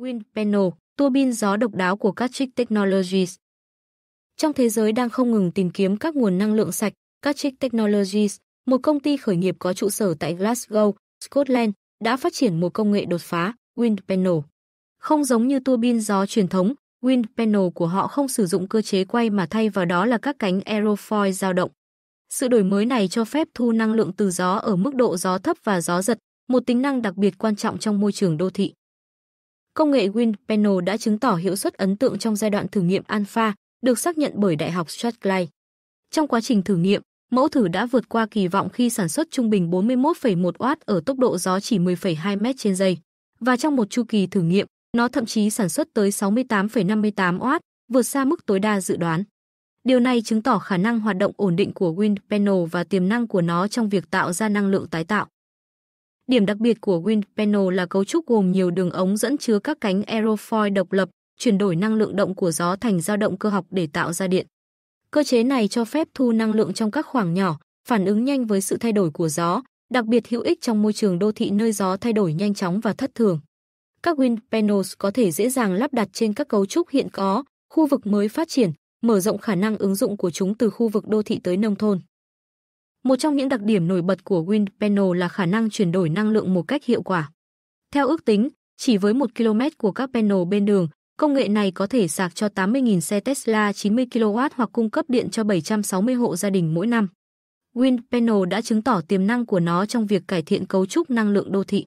Wind Panel, tua bin gió độc đáo của Catrick Technologies. Trong thế giới đang không ngừng tìm kiếm các nguồn năng lượng sạch, Catrick Technologies, một công ty khởi nghiệp có trụ sở tại Glasgow, Scotland, đã phát triển một công nghệ đột phá, Wind Panel. Không giống như tua bin gió truyền thống, Wind Panel của họ không sử dụng cơ chế quay mà thay vào đó là các cánh aerofoil dao động. Sự đổi mới này cho phép thu năng lượng từ gió ở mức độ gió thấp và gió giật, một tính năng đặc biệt quan trọng trong môi trường đô thị. Công nghệ Wind Panel đã chứng tỏ hiệu suất ấn tượng trong giai đoạn thử nghiệm alpha, được xác nhận bởi Đại học Strathclyde. Trong quá trình thử nghiệm, mẫu thử đã vượt qua kỳ vọng khi sản xuất trung bình 41,1 W ở tốc độ gió chỉ 10,2 m trên giây. Và trong một chu kỳ thử nghiệm, nó thậm chí sản xuất tới 68,58 W, vượt xa mức tối đa dự đoán. Điều này chứng tỏ khả năng hoạt động ổn định của wind panel và tiềm năng của nó trong việc tạo ra năng lượng tái tạo. Điểm đặc biệt của Wind Panel là cấu trúc gồm nhiều đường ống dẫn chứa các cánh aerofoil độc lập, chuyển đổi năng lượng động của gió thành dao động cơ học để tạo ra điện. Cơ chế này cho phép thu năng lượng trong các khoảng nhỏ, phản ứng nhanh với sự thay đổi của gió, đặc biệt hữu ích trong môi trường đô thị nơi gió thay đổi nhanh chóng và thất thường. Các wind panels có thể dễ dàng lắp đặt trên các cấu trúc hiện có, khu vực mới phát triển, mở rộng khả năng ứng dụng của chúng từ khu vực đô thị tới nông thôn. Một trong những đặc điểm nổi bật của Wind Panel là khả năng chuyển đổi năng lượng một cách hiệu quả. Theo ước tính, chỉ với 1 km của các panel bên đường, công nghệ này có thể sạc cho 80.000 xe Tesla 90 kW hoặc cung cấp điện cho 760 hộ gia đình mỗi năm. Wind Panel đã chứng tỏ tiềm năng của nó trong việc cải thiện cấu trúc năng lượng đô thị.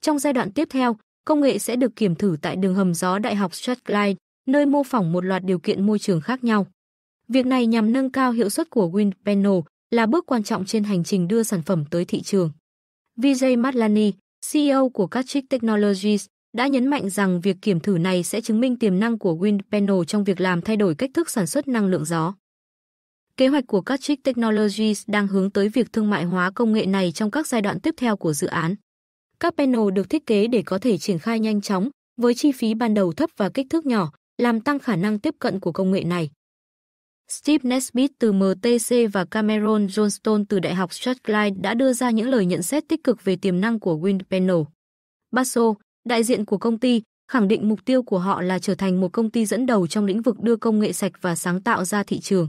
Trong giai đoạn tiếp theo, công nghệ sẽ được kiểm thử tại đường hầm gió Đại học Strathclyde, nơi mô phỏng một loạt điều kiện môi trường khác nhau. Việc này nhằm nâng cao hiệu suất của Wind Panel, là bước quan trọng trên hành trình đưa sản phẩm tới thị trường. Vijay Madlani, CEO của Catrick Technologies, đã nhấn mạnh rằng việc kiểm thử này sẽ chứng minh tiềm năng của Wind Panel trong việc làm thay đổi cách thức sản xuất năng lượng gió. Kế hoạch của Catrick Technologies đang hướng tới việc thương mại hóa công nghệ này trong các giai đoạn tiếp theo của dự án. Các panel được thiết kế để có thể triển khai nhanh chóng, với chi phí ban đầu thấp và kích thước nhỏ, làm tăng khả năng tiếp cận của công nghệ này. Steve Nesbitt từ MTC và Cameron Johnston từ Đại học Strathclyde đã đưa ra những lời nhận xét tích cực về tiềm năng của Wind Panel. Basso, đại diện của công ty, khẳng định mục tiêu của họ là trở thành một công ty dẫn đầu trong lĩnh vực đưa công nghệ sạch và sáng tạo ra thị trường.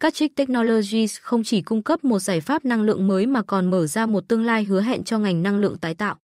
Catrick Technologies không chỉ cung cấp một giải pháp năng lượng mới mà còn mở ra một tương lai hứa hẹn cho ngành năng lượng tái tạo.